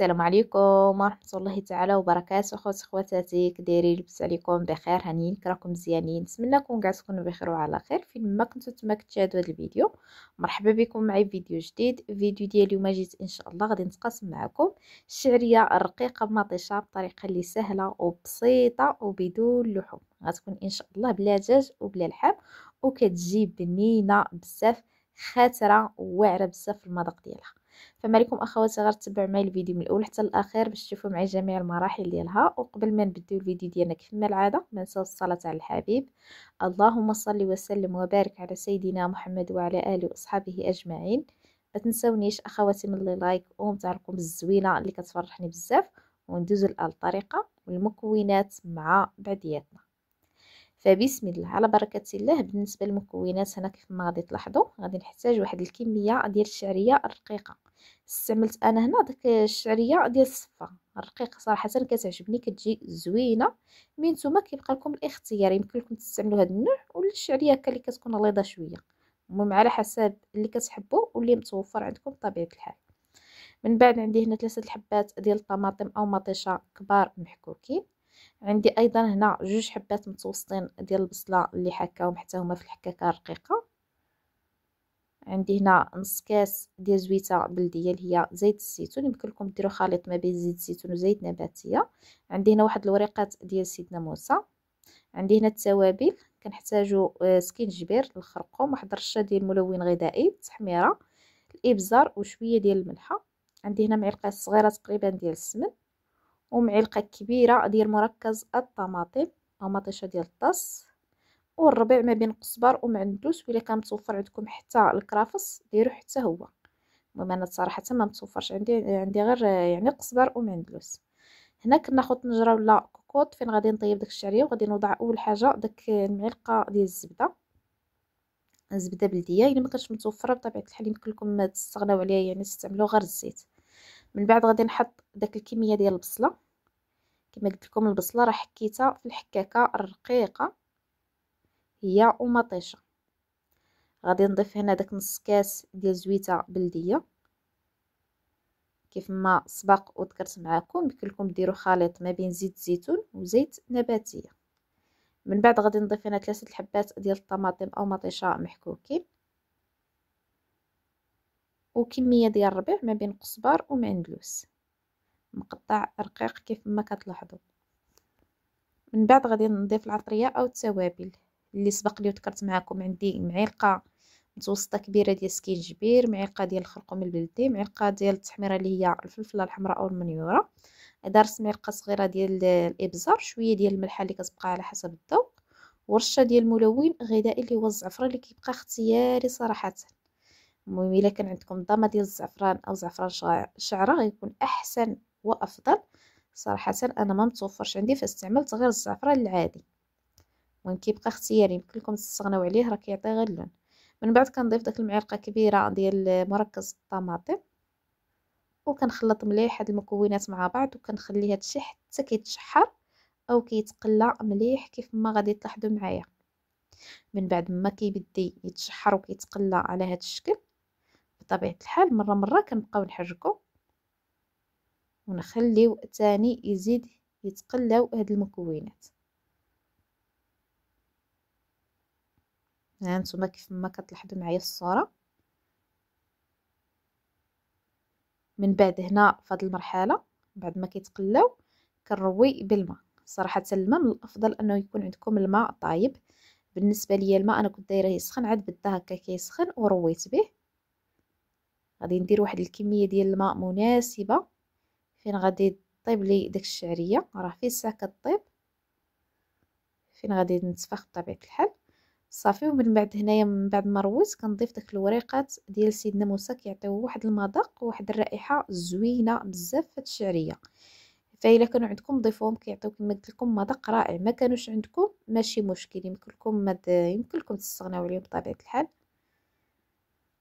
السلام عليكم ورحمة الله تعالى وبركاته خوت خواتاتي كديري لبس عليكم بخير هانيين كراكم مزيانين نتمنىكم كاع تكونوا بخير وعلى خير فين ما كنتو تما كتشاهدوا هذا الفيديو مرحبا بكم معي في فيديو جديد الفيديو ديال اليوم جيت ان شاء الله غادي نتقاسم معكم الشعريه الرقيقه بمطيشه بطريقه اللي سهله وبسيطه وبدون لحوم غتكون ان شاء الله بلا دجاج وبلا لحم وكتجي بنينه بزاف خاتره وواعره بزاف في المذاق ديالها فما لكم اخوات غير تتبعوا معايا الفيديو من الاول حتى الاخير باش تشوفوا معايا جميع المراحل ديالها وقبل ما نبداو الفيديو ديالنا كما العاده ما نساو الصلاه على الحبيب اللهم صل وسلم وبارك على سيدنا محمد وعلى اله واصحابه اجمعين ما تنساونيش اخواتي من لي لايك ومتعلقوا بالزوينه اللي كتفرحني بزاف وندوزو للطريقه والمكونات مع بعضياتنا فبسم الله على بركة الله بالنسبة للمكونات هنا كيف ما غادي تلاحظوا غادي نحتاج واحد الكمية ديال الشعرية الرقيقة استعملت انا هنا داك الشعريه ديال الصفه الرقيقه صراحه كتعجبني كتجي زوينه من نتوما كيبقى لكم الاختيار يمكن لكم تستعملوا هذا النوع ولا الشعريه هكا اللي كتكون غليظه شويه المهم على حسب اللي كتحبوا واللي متوفر عندكم بطبيعه الحال من بعد عندي هنا ثلاثه الحبات ديال الطماطم او مطيشه كبار محكوكين عندي ايضا هنا جوج حبات متوسطين ديال البصله اللي حكاهم حتى هما في الحكاكه الرقيقه عندي هنا نص كاس ديال زويته بلديه اللي هي زيت الزيتون يمكن لكم ديروا خليط ما بين زيت الزيتون وزيت نباتيه عندي هنا واحد الوريقات ديال سيدنا موسى عندي هنا التوابل كنحتاجو آه، سكينجبير الخرقوم واحد الرشه ديال ملون غذائي التحميره الابزار وشويه ديال الملحه عندي هنا معلقه صغيره تقريبا ديال السمن ومعلقه كبيره ديال مركز الطماطم طماطيشه ديال الطاس والربيع ما بين قصبر ومعندوس ولا كان متوفر عندكم حتى الكرافس ديرو حتى هو المهم انا صراحه ما متوفرش عندي عندي غير يعني قصبر ومعندوس هنا كناخذ طنجره ولا كوكوط فين غادي نطيب داك الشعريه وغادي نوضع اول حاجه داك المعلقه ديال الزبده الزبده بلديه الا يعني ما كانتش متوفره بطبيعه الحال يمكن لكم تستغناو عليها يعني تستعملوا غير الزيت من بعد غادي نحط داك الكميه ديال البصله كما قلت لكم البصله راه حكيتها في الحكاكه الرقيقه هي ومطيشه غادي نضيف هنا داك نص كاس ديال زويته بلديه كيف ما سبق وذكرت معكم يمكن لكم ديروا خليط ما بين زيت الزيتون وزيت نباتيه من بعد غادي نضيف هنا ثلاثه الحبات ديال الطماطم او مطيشه محكوكين وكميه ديال الربيع ما بين قزبر ومعندلوس مقطع رقيق كيف ما كتلاحظوا من بعد غادي نضيف العطريه او التوابل اللي سبق لي وذكرت معكم عندي معلقه متوسطه كبيره ديال سكينجبير معلقه ديال الخرقوم البلدي معلقه ديال التحميره اللي هي الفلفله الحمراء او المنيوره درت معلقه صغيره ديال الابزار شويه ديال الملحه اللي كتبقى على حسب الذوق ورشه ديال الملون غذائي اللي هو الزعفران اللي كيبقى اختياري صراحه المهم الا كان عندكم ضامه ديال الزعفران او زعفران شعره غيكون احسن وافضل صراحه انا ما متوفرش عندي فاستعملت غير الزعفران العادي المهم كيبقى اختياري لكم تستغناو عليه راه كيعطي غير اللون من بعد كنضيف داك المعلقه كبيره ديال مركز الطماطم وكنخلط مليح هاد المكونات مع بعض وكنخلي هادشي حتى كيتشحر او كيتقلى مليح كيف ما غادي تلاحظوا معايا من بعد ما كيبدي يتشحر وكيتقلى على هاد الشكل بطبيعه الحال مره مره كنبقاو نحركو ونخليو تاني يزيد يتقلاو هاد المكونات ها نتوما كيف ما كتلاحظوا معايا الصوره من بعد هنا في هذه المرحله بعد ما كيتقلاو كنروي بالماء صراحه الماء من الافضل انه يكون عندكم الماء طايب بالنسبه ليا الماء انا كنت دايره يسخن عاد بدا هكا كيسخن ورويت به غادي ندير واحد الكميه ديال الماء مناسبه فين غادي طيب لي داك الشعريه راه فيه الساعه كطيب فين غادي نتفخ بطبيعه الحال صافي ومن بعد هنايا من بعد ما روز كنضيف داك الوريقات ديال سيدنا موسى كيعطيو واحد المذاق وواحد الرائحه زوينه بزاف فهاد الشعريه فإلا كانوا عندكم ضيفوهم كيعطيو كما قلت لكم مذاق رائع ما كانوش عندكم ماشي مشكل يمكن لكم مد... يمكن لكم تستغناو عليهم بطبيعه الحال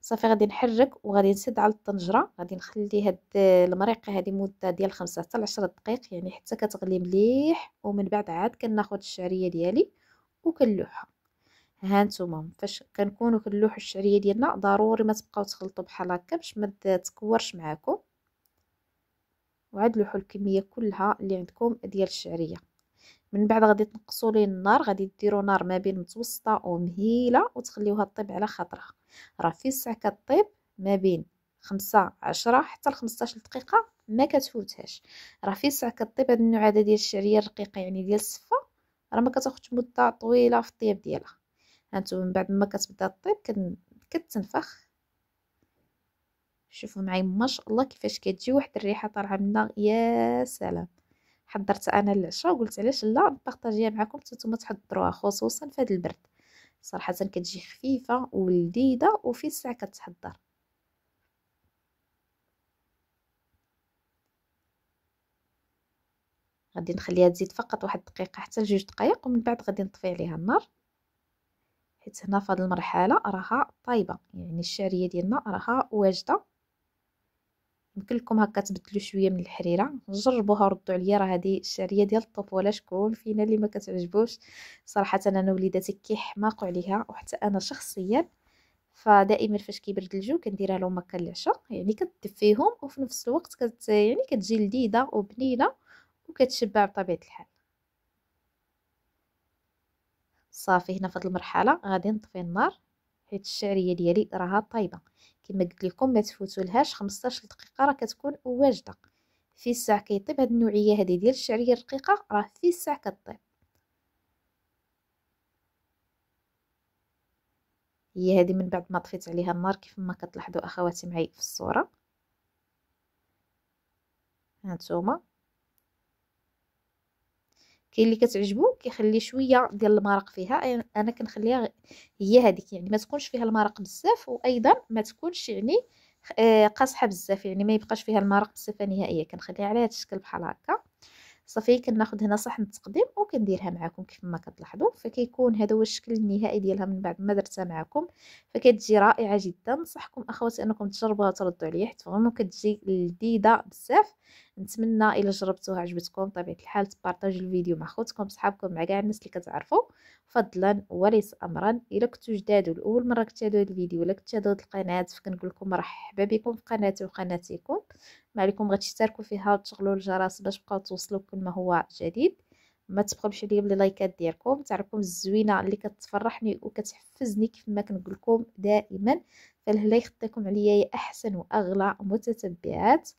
صافي غادي نحرك وغادي نسد على الطنجره غادي نخلي هاد المريقه هادي مده ديال 5 حتى ل 10 دقائق يعني حتى كتغلي مليح ومن بعد عاد كناخذ الشعريه ديالي وكنلوحها ها فاش كنكونوا اللوح الشعريه ديالنا ضروري ما تبقاو تخلطوا بحال هكا باش ما تكورش معاكم وعاد لوحوا الكميه كلها اللي عندكم ديال الشعريه من بعد غادي تنقصوا لي النار غادي ديروا نار ما بين متوسطه ومهيله وتخليوها طيب على خاطرها راه في الساعه كطيب ما بين خمسة عشرة حتى لخمسطاش دقيقة ما كتفوتهاش راه في الساعة كطيب هذا النوع هذا ديال الشعرية الرقيقة يعني ديال السفة راه ما كتاخذش مدة طويلة في الطياب ديالها هانتوما من بعد ما كتبدا طيب كتنفخ شوفوا معايا ما شاء الله كيفاش كتجي واحد الريحه طالعه منها يا سلام حضرت انا العشاء وقلت علاش لا نبارطاجيها معكم حتى نتوما تحضروها خصوصا في هذا البرد صراحه كتجي خفيفه ولذيذه وفي الساعه كتحضر غادي نخليها تزيد فقط واحد دقيقه حتى لجوج دقائق ومن بعد غادي نطفي عليها النار حيت هنا فهاد المرحله راها طايبه يعني الشعريه ديالنا راها واجده يمكن لكم هكا تبدلوا شويه من الحريره جربوها ردوا عليا راه هذه الشعريه ديال الطفوله شكون فينا اللي ما كتعجبوش صراحه انا وليداتي كيحماقوا عليها وحتى انا شخصيا فدائما فاش كيبرد الجو كنديرها لهم هكا العشاء يعني كتدفيهم وفي نفس الوقت كت يعني كتجي لذيذه وبنينه وكتشبع بطبيعه الحال صافي هنا في المرحله غادي نطفي النار حيت الشعريه ديالي راها طايبه كما قلت لكم ما تفوتولهاش 15 دقيقه راه كتكون واجده في الساعه كيطيب هذه النوعيه هذه ديال الشعريه الرقيقه راه في الساعه كطيب هي هذه من بعد ما طفيت عليها النار كيف ما كتلاحظوا اخواتي معي في الصوره هانتوما كاين اللي كتعجبو كيخلي شويه ديال المرق فيها انا كنخليها هي هذيك يعني ما تكونش فيها المرق بزاف وايضا ما تكونش يعني آه، قاصحه بزاف يعني ما يبقاش فيها المرق بصفه نهائيه كنخليها على هذا الشكل بحال هكا صافي كناخذ هنا صحن التقديم وكنديرها معكم كيف ما كتلاحظوا فكيكون هذا هو الشكل النهائي ديالها من بعد ما درتها معكم فكتجي رائعه جدا نصحكم اخواتي انكم تجربوها تردوا عليا حيت فغيمون كتجي لذيذه بزاف نتمنى الا جربتوها عجبتكم بطبيعه الحال تبارطاجوا الفيديو مع خوتكم صحابكم مع كاع الناس اللي كتعرفوا فضلا وليس امرا الا كنتو جداد والاول مره كتشاهدوا الفيديو ولا كتشاهدوا القناه فكنقول لكم مرحبا بكم في قناتي وقناتكم ما عليكم غتشتركوا فيها وتشغلوا الجرس باش تبقاو توصلوا كل ما هو جديد ما تبخلوش عليا بلي لايكات ديالكم تعرفكم الزوينه اللي كتفرحني وكتحفزني كيف ما كنقول لكم دائما فالهلا يخطيكم عليا يا احسن واغلى متتبعات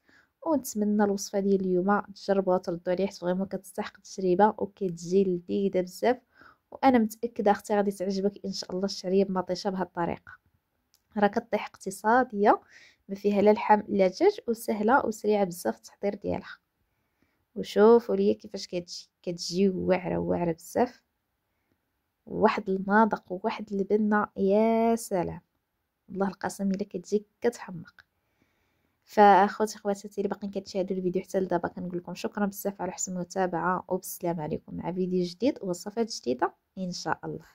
ونتمنى الوصفه ديال اليوم تجربوها تردو عليها حيت فريمون كتستحق التجربه وكتجي لذيذه بزاف وانا متاكده اختي غادي تعجبك ان شاء الله الشعريه بمطيشه بهذه الطريقه راه كطيح اقتصاديه ما فيها لا لحم لا دجاج وسهله وسريعه بزاف التحضير ديالها وشوفوا ليا كيفاش كتجي كتجي واعره واعره بزاف واحد المذاق وواحد البنه يا سلام والله القسم الا كتجي كتحمق فاخوتي خواتاتي اللي باقيين كتشاهدوا الفيديو حتى لدابا كنقول لكم شكرا بزاف على حسن المتابعه وبالسلامه عليكم مع فيديو جديد وصفات جديده ان شاء الله